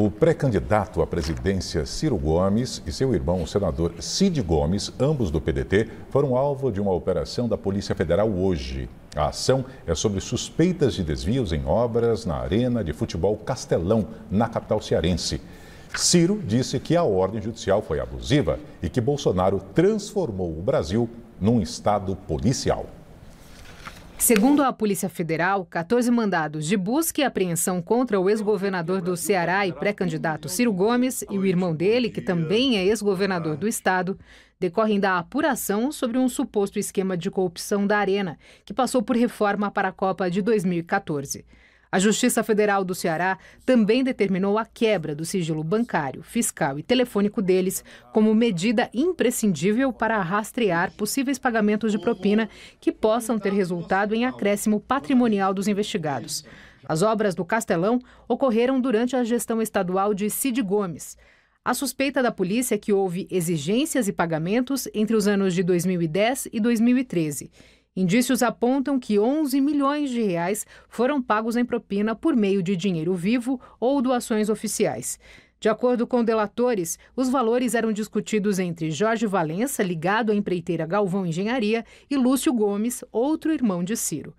O pré-candidato à presidência Ciro Gomes e seu irmão, o senador Cid Gomes, ambos do PDT, foram alvo de uma operação da Polícia Federal hoje. A ação é sobre suspeitas de desvios em obras na Arena de Futebol Castelão, na capital cearense. Ciro disse que a ordem judicial foi abusiva e que Bolsonaro transformou o Brasil num estado policial. Segundo a Polícia Federal, 14 mandados de busca e apreensão contra o ex-governador do Ceará e pré-candidato Ciro Gomes e o irmão dele, que também é ex-governador do estado, decorrem da apuração sobre um suposto esquema de corrupção da Arena, que passou por reforma para a Copa de 2014. A Justiça Federal do Ceará também determinou a quebra do sigilo bancário, fiscal e telefônico deles como medida imprescindível para rastrear possíveis pagamentos de propina que possam ter resultado em acréscimo patrimonial dos investigados. As obras do Castelão ocorreram durante a gestão estadual de Cid Gomes. A suspeita da polícia é que houve exigências e pagamentos entre os anos de 2010 e 2013. Indícios apontam que 11 milhões de reais foram pagos em propina por meio de dinheiro vivo ou doações oficiais. De acordo com delatores, os valores eram discutidos entre Jorge Valença, ligado à empreiteira Galvão Engenharia, e Lúcio Gomes, outro irmão de Ciro.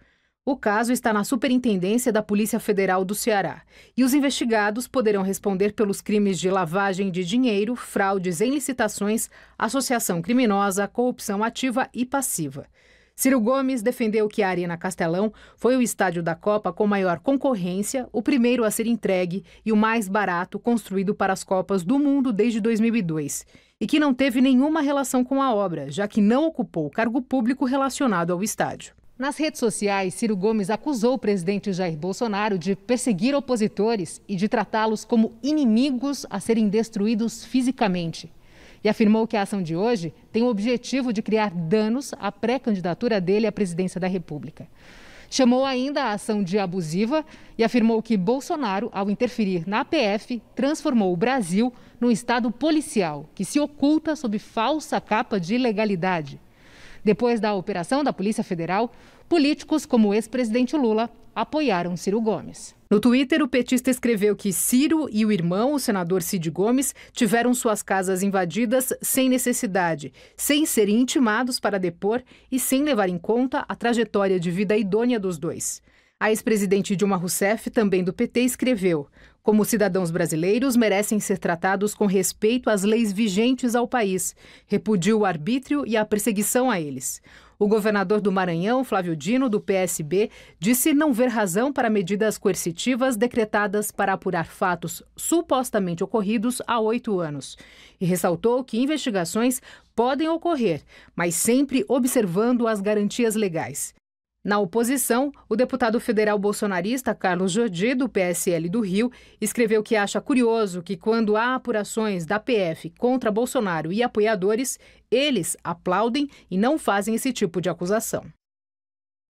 O caso está na Superintendência da Polícia Federal do Ceará e os investigados poderão responder pelos crimes de lavagem de dinheiro, fraudes em licitações, associação criminosa, corrupção ativa e passiva. Ciro Gomes defendeu que a Arena Castelão foi o estádio da Copa com maior concorrência, o primeiro a ser entregue e o mais barato construído para as Copas do Mundo desde 2002, e que não teve nenhuma relação com a obra, já que não ocupou cargo público relacionado ao estádio. Nas redes sociais, Ciro Gomes acusou o presidente Jair Bolsonaro de perseguir opositores e de tratá-los como inimigos a serem destruídos fisicamente e afirmou que a ação de hoje tem o objetivo de criar danos à pré-candidatura dele à presidência da República. Chamou ainda a ação de abusiva e afirmou que Bolsonaro, ao interferir na PF, transformou o Brasil num Estado policial que se oculta sob falsa capa de ilegalidade. Depois da operação da Polícia Federal, políticos como o ex-presidente Lula apoiaram Ciro Gomes. No Twitter, o petista escreveu que Ciro e o irmão, o senador Cid Gomes, tiveram suas casas invadidas sem necessidade, sem serem intimados para depor e sem levar em conta a trajetória de vida idônea dos dois. A ex-presidente Dilma Rousseff, também do PT, escreveu: Como cidadãos brasileiros, merecem ser tratados com respeito às leis vigentes ao país. Repudiu o arbítrio e a perseguição a eles. O governador do Maranhão, Flávio Dino, do PSB, disse não ver razão para medidas coercitivas decretadas para apurar fatos supostamente ocorridos há oito anos. E ressaltou que investigações podem ocorrer, mas sempre observando as garantias legais. Na oposição, o deputado federal bolsonarista Carlos Jordi do PSL do Rio, escreveu que acha curioso que, quando há apurações da PF contra Bolsonaro e apoiadores, eles aplaudem e não fazem esse tipo de acusação.